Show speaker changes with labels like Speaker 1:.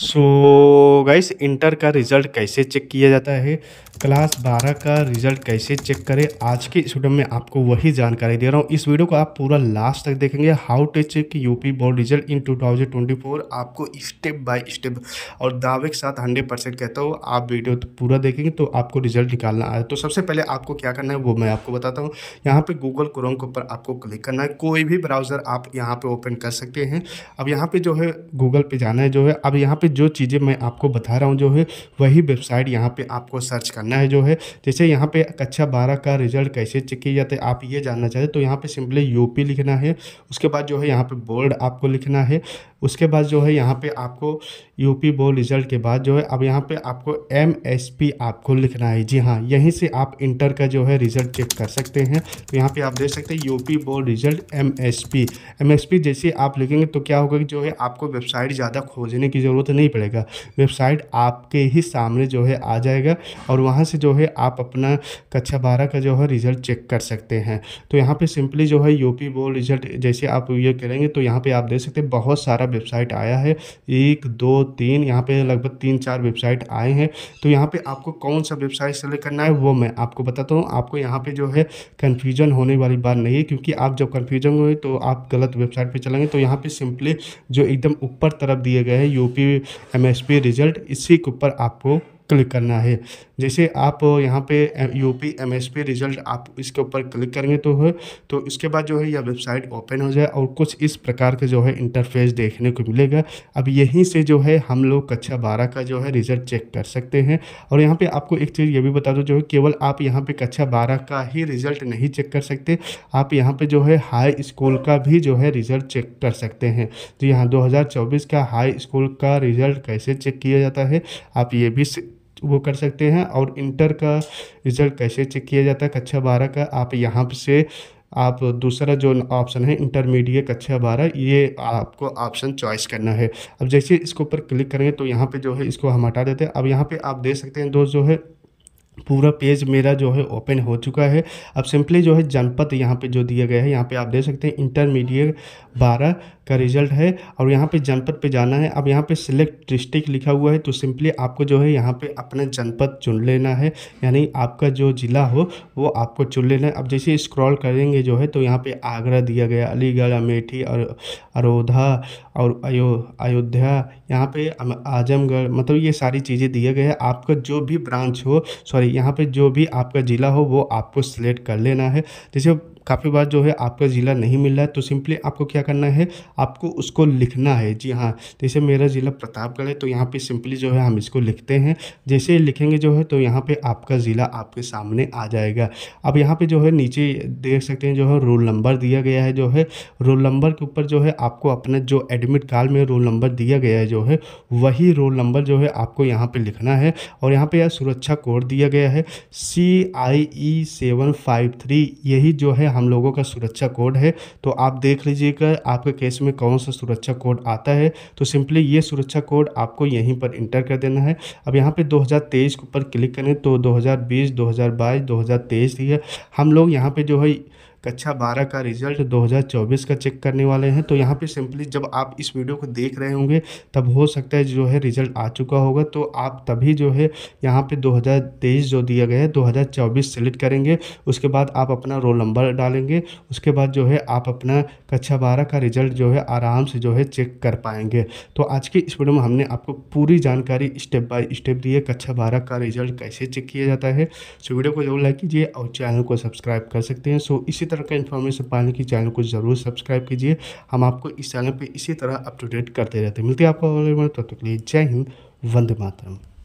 Speaker 1: सो guys inter का result कैसे check किया जाता है क्लास 12 का रिज़ल्ट कैसे चेक करें आज के इस वीडियो में आपको वही जानकारी दे रहा हूँ इस वीडियो को आप पूरा लास्ट तक देखेंगे how to check UP board result in 2024 आपको स्टेप बाय स्टेप और दावे के साथ 100 परसेंट कहता हूँ आप वीडियो तो पूरा देखेंगे तो आपको रिजल्ट निकालना आए तो सबसे पहले आपको क्या करना है वो मैं आपको बताता हूँ यहाँ पर गूगल क्रोम के ऊपर आपको क्लिक करना है कोई भी ब्राउज़र आप यहाँ पर ओपन कर सकते हैं अब यहाँ पर जो है गूगल पर जाना है जो है अब यहाँ पर जो चीज़ें मैं आपको बता रहा हूँ जो है वही वेबसाइट यहाँ पे आपको सर्च करना है जो है जैसे यहाँ पे कक्षा बारह का रिजल्ट कैसे चेक किया जाता है आप ये जानना चाहते तो यहाँ पे सिंपली यूपी लिखना है उसके बाद जो है यहाँ पे बोर्ड आपको लिखना है उसके बाद जो है यहाँ पे आपको यूपी बोर्ड रिजल्ट के बाद जो है अब यहाँ पे आपको एम एस पी आपको लिखना है जी हाँ यहीं से आप इंटर का जो है रिजल्ट चेक कर सकते हैं तो यहाँ पे आप देख सकते हैं UP board result M S P M S P जैसे आप लिखेंगे तो क्या होगा कि जो है आपको वेबसाइट ज़्यादा खोजने की ज़रूरत नहीं पड़ेगा वेबसाइट आपके ही सामने जो है आ जाएगा और वहाँ से जो है आप अपना कक्षा बारह का जो है रिज़ल्ट चेक कर सकते हैं तो यहाँ पे सिंपली जो है यूपी बोर्ड रिज़ल्ट जैसे आप ये करेंगे तो यहाँ पे आप देख सकते हैं बहुत सारा वेबसाइट आया है एक दो तीन यहाँ पे लगभग तीन चार वेबसाइट आए हैं तो यहाँ पे आपको कौन सा वेबसाइट सेलेक्ट करना है वो मैं आपको बताता हूँ आपको यहाँ पर जो है कन्फ्यूजन होने वाली बात नहीं है क्योंकि आप जब कन्फ्यूजन हुए तो आप गलत वेबसाइट पर चलेंगे तो यहाँ पर सिंपली जो एकदम ऊपर तरफ दिए गए हैं UP M S P result इसी के ऊपर आपको क्लिक करना है जैसे आप यहाँ पे एस पी रिजल्ट आप इसके ऊपर क्लिक करेंगे तो है तो इसके बाद जो है यह वेबसाइट ओपन हो जाए और कुछ इस प्रकार के जो है इंटरफेस देखने को मिलेगा अब यहीं से जो है हम लोग कक्षा बारह का जो है रिजल्ट चेक कर सकते हैं और यहाँ पे आपको एक चीज़ ये भी बता दो जो है केवल आप यहाँ पे कक्षा बारह का ही रिजल्ट नहीं चेक कर सकते आप यहाँ पे जो है हाई स्कूल का भी जो है रिजल्ट चेक कर सकते हैं तो यहाँ दो का हाई स्कूल का रिजल्ट कैसे चेक किया जाता है आप ये भी वो कर सकते हैं और इंटर का रिज़ल्ट कैसे चेक किया जाता है कक्षा बारह का आप यहाँ से आप दूसरा जो ऑप्शन है इंटरमीडिएट कक्षा बारह ये आपको ऑप्शन चॉइस करना है अब जैसे इसके ऊपर क्लिक करेंगे तो यहाँ पे जो है इसको हम हटा देते हैं अब यहाँ पे आप देख सकते हैं दोस्त जो है पूरा पेज मेरा जो है ओपन हो चुका है अब सिंपली जो है जनपद यहाँ पे जो दिया गया है यहाँ पे आप देख सकते हैं इंटरमीडिएट बारह का रिजल्ट है और यहाँ पे जनपद पे जाना है अब यहाँ पे सिलेक्ट डिस्ट्रिक्ट लिखा हुआ है तो सिंपली आपको जो है यहाँ पे अपना जनपद चुन लेना है यानी आपका जो ज़िला हो वो आपको चुन लेना है अब जैसे स्क्रॉल करेंगे जो है तो यहाँ पर आगरा दिया गया अलीगढ़ अमेठी और अरोधा और अयो अयोध्या यहाँ पर आजमगढ़ मतलब ये सारी चीज़ें दिए गए हैं आपका जो भी ब्रांच हो सॉरी यहाँ पे जो भी आपका ज़िला हो वो आपको सिलेक्ट कर लेना है जैसे काफ़ी बार जो है आपका ज़िला नहीं मिल रहा है तो सिंपली आपको क्या करना है आपको उसको लिखना है जी हाँ जैसे तो मेरा ज़िला प्रतापगढ़ है तो यहाँ पे सिंपली जो है हम इसको लिखते हैं जैसे लिखेंगे जो है तो यहाँ पे आपका ज़िला आपके सामने आ जाएगा अब यहाँ पे जो है नीचे देख सकते हैं जो है रोल नंबर दिया गया है जो है रोल नंबर के ऊपर जो है आपको अपना जो एडमिट कार्ड में रोल नंबर दिया गया है जो है वही रोल नंबर जो है आपको यहाँ पर लिखना है और यहाँ पर यह सुरक्षा कोड दिया गया है C I E seven five three यही जो है हम लोगों का सुरक्षा कोड है तो आप देख लीजिएगा आपके केस में कौन सा सुरक्षा कोड आता है तो सिंपली ये सुरक्षा कोड आपको यहीं पर इंटर कर देना है अब यहाँ पे 2023 हज़ार ऊपर क्लिक करें तो 2020 2022 2023 दिए हम लोग यहाँ पे जो है कक्षा बारह का रिजल्ट चौबीस का चेक करने वाले हैं तो यहाँ पर सिंपली जब आप इस वीडियो को देख रहे होंगे तब हो सकता है जो है रिजल्ट आ चुका होगा तो आप तभी जो है यहाँ हज़ार तेईस जो दिया गया है चौबीस सेलेक्ट करेंगे उसके बाद आप अपना रोल नंबर डालेंगे उसके बाद जो है आप अपना कक्षा बारह का रिजल्ट जो है आराम से जो है चेक कर पाएंगे तो आज की इस वीडियो में हमने आपको पूरी जानकारी स्टेप बाय स्टेप दी है कक्षा बारह का रिजल्ट कैसे चेक किया जाता है सो वीडियो को जरूर लाइक कीजिए और चैनल को सब्सक्राइब कर सकते हैं सो इसी तरह का इन्फॉर्मेशन पाने की चैनल को जरूर सब्सक्राइब कीजिए हम आपको इस चैनल पर इसी तरह अपटूडेट करते रहते हैं मिलते हैं आपको जय हिंद वंदे मातरम